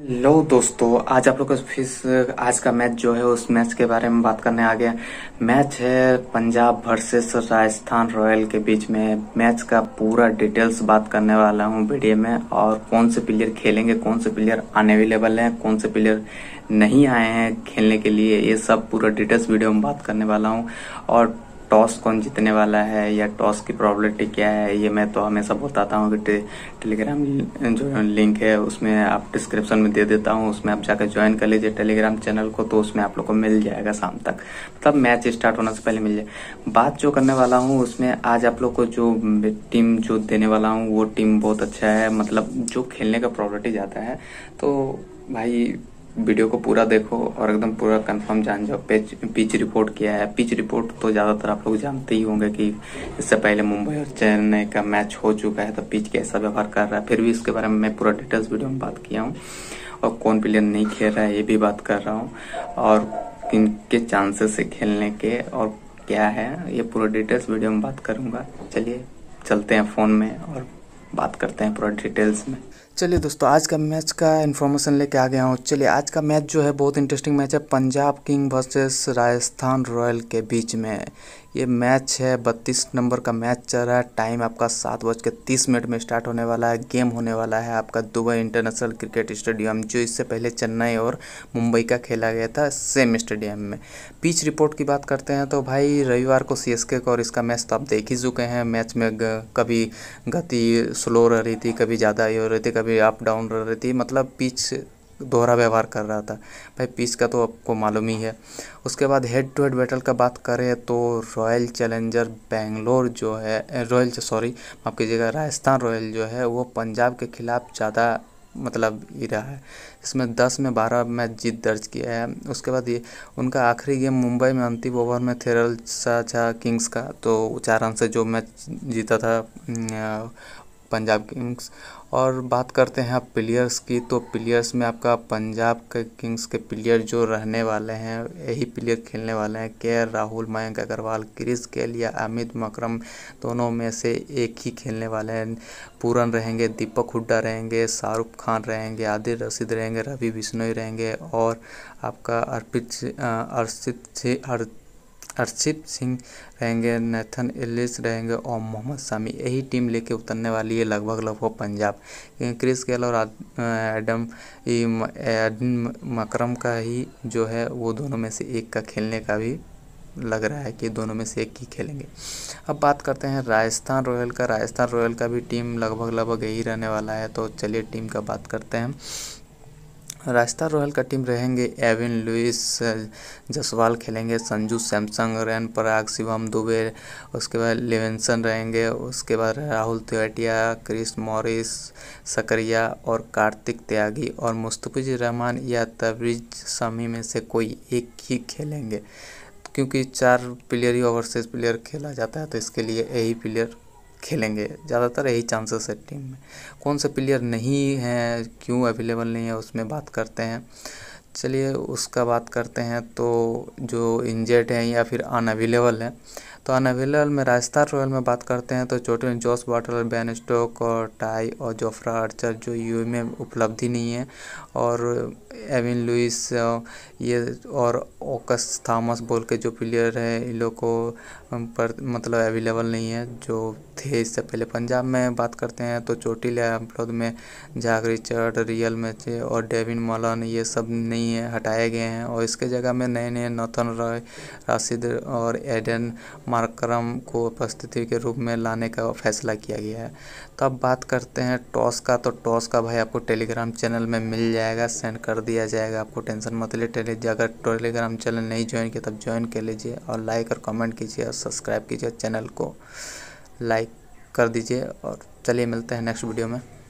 hello दोस्तों आज आप लोग फिर आज का मैच जो है उस मैच के बारे में बात करने आ गया मैच है पंजाब वर्सेस राजस्थान रॉयल के बीच में मैच का पूरा डिटेल्स बात करने वाला हूँ वीडियो में और कौन से प्लेयर खेलेंगे कौन से प्लेयर अनवेलेबल हैं कौन से प्लेयर नहीं आए हैं खेलने के लिए ये सब पूरा डिटेल्स वीडियो में बात करने वाला हूँ और टॉस कौन जीतने वाला है या टॉस की प्रॉब्लिटी क्या है ये मैं तो हमेशा बताता हूँ कि टे, टेलीग्राम जो लिंक है उसमें आप डिस्क्रिप्शन में दे देता हूँ उसमें आप जाकर ज्वाइन कर लीजिए टेलीग्राम चैनल को तो उसमें आप लोग को मिल जाएगा शाम तक मतलब मैच स्टार्ट होने से पहले मिल जाए बात जो करने वाला हूँ उसमें आज आप लोग को जो टीम जो देने वाला हूँ वो टीम बहुत अच्छा है मतलब जो खेलने का प्रॉब्लिटी जाता है तो भाई वीडियो को पूरा देखो और एकदम पूरा कंफर्म जान जाओ पिच पिच रिपोर्ट किया है पिच रिपोर्ट तो ज़्यादातर आप लोग जानते ही होंगे कि इससे पहले मुंबई और चेन्नई का मैच हो चुका है तो पिच कैसा व्यवहार कर रहा है फिर भी इसके बारे में मैं पूरा डिटेल्स वीडियो में बात किया हूँ और कौन प्लेयर नहीं खेल रहा है ये भी बात कर रहा हूँ और इनके चांसेस है खेलने के और क्या है ये पूरा डिटेल्स वीडियो में बात करूँगा चलिए चलते हैं फ़ोन में और बात करते हैं पूरा डिटेल्स में चलिए दोस्तों आज का मैच का इन्फॉर्मेशन लेके आ गया हूँ चलिए आज का मैच जो है बहुत इंटरेस्टिंग मैच है Punjab king versus Rajasthan royal के बीच में ये मैच है बत्तीस नंबर का मैच चल रहा है टाइम आपका सात बज के तीस मिनट में स्टार्ट होने वाला है गेम होने वाला है आपका दुबई इंटरनेशनल क्रिकेट स्टेडियम जो इससे पहले चेन्नई और मुंबई का खेला गया था सेम स्टेडियम में पिच रिपोर्ट की बात करते हैं तो भाई रविवार को सी का और इसका मैच तो आप देख ही चुके हैं मैच में कभी गति स्लो रह रही थी कभी ज़्यादा ही हो रही थी कभी अप डाउन रह रही थी मतलब पिच दोहरा व्यवहार कर रहा था भाई पीस का तो आपको मालूम ही है उसके बाद हेड टू हेड बैटल का बात करें तो रॉयल चैलेंजर बेंगलोर जो है रॉयल सॉरी माफ़ कीजिएगा राजस्थान रॉयल जो है वो पंजाब के खिलाफ ज़्यादा मतलब ही रहा है इसमें दस में बारह मैच जीत दर्ज किया है उसके बाद ये उनका आखिरी गेम मुंबई में अंतिम ओवर में थेरल सा था किंग्स का तो चार रन से जो मैच जीता था पंजाब किंग्स और बात करते हैं आप प्लेयर्स की तो प्लेयर्स में आपका पंजाब के किंग्स के प्लेयर जो रहने वाले हैं यही प्लेयर खेलने वाले हैं K Rahul Mayank Agarwal Chris Gayle या अमित मकरम दोनों में से एक ही खेलने वाले हैं पूरन रहेंगे दीपक हुड्डा रहेंगे शाहरुख खान रहेंगे आदिर रशीद रहेंगे रवि बिश्नोई रहेंगे और आपका अर्पित अर्षित अर्शिप सिंह रहेंगे नेथन एलिस रहेंगे और मोहम्मद शामी यही टीम लेके उतरने वाली है लगभग लगभग पंजाब क्रिस गेल और एडम एडम मकरम का ही जो है वो दोनों में से एक का खेलने का भी लग रहा है कि दोनों में से एक ही खेलेंगे अब बात करते हैं राजस्थान रॉयल का राजस्थान रॉयल का भी टीम लगभग लगभग यही रहने वाला है तो चलिए टीम का बात करते हैं राजस्थान रॉयल का टीम रहेंगे एविन लुइस जसवाल खेलेंगे संजू सैमसंग रैन पराग शिवम दुबे उसके बाद लेवेंसन रहेंगे उसके बाद राहुल तिवटिया क्रिस मॉरिस सकरिया और कार्तिक त्यागी और मुस्तफिज रहमान या तबरीज शमी में से कोई एक ही खेलेंगे क्योंकि चार प्लेयर ही ओवरसीज प्लेयर खेला जाता है तो इसके लिए यही प्लेयर खेलेंगे ज़्यादातर यही चांसेस है टीम में कौन से प्लेयर नहीं हैं क्यों अवेलेबल नहीं है उसमें बात करते हैं चलिए उसका बात करते हैं तो जो इंजर्ड हैं या फिर अनअवेलेबल हैं तो अनअवेलेबल में राजस्थान रॉयल में बात करते हैं तो में जॉस वाटर बैन स्टोक और टाई और जोफ्रा आर्चर जो यू में उपलब्धि नहीं है और एविन लुइस ये और ओकस थामस बोल के जो प्लेयर है इन लोग को पर मतलब अवेलेबल नहीं है जो थे इससे पहले पंजाब में बात करते हैं तो चोटी लिया में जाग रिचर्ड रियल मैच और डेविन मॉलन ये सब नहीं नहीं है हटाए गए हैं और इसके जगह में नए नए नौतन रॉय राशिद और एडन मार्करम को उपस्थिति के रूप में लाने का फैसला किया गया है तो अब बात करते हैं टॉस का तो टॉस का भाई आपको टेलीग्राम चैनल में मिल जाएगा सेंड कर दिया जाएगा आपको टेंशन मत ले टेली अगर टेलीग्राम चैनल नहीं ज्वाइन किया तब ज्वाइन कर लीजिए और लाइक और कमेंट कीजिए और सब्सक्राइब कीजिए चैनल को लाइक कर दीजिए और चलिए मिलते हैं नेक्स्ट वीडियो में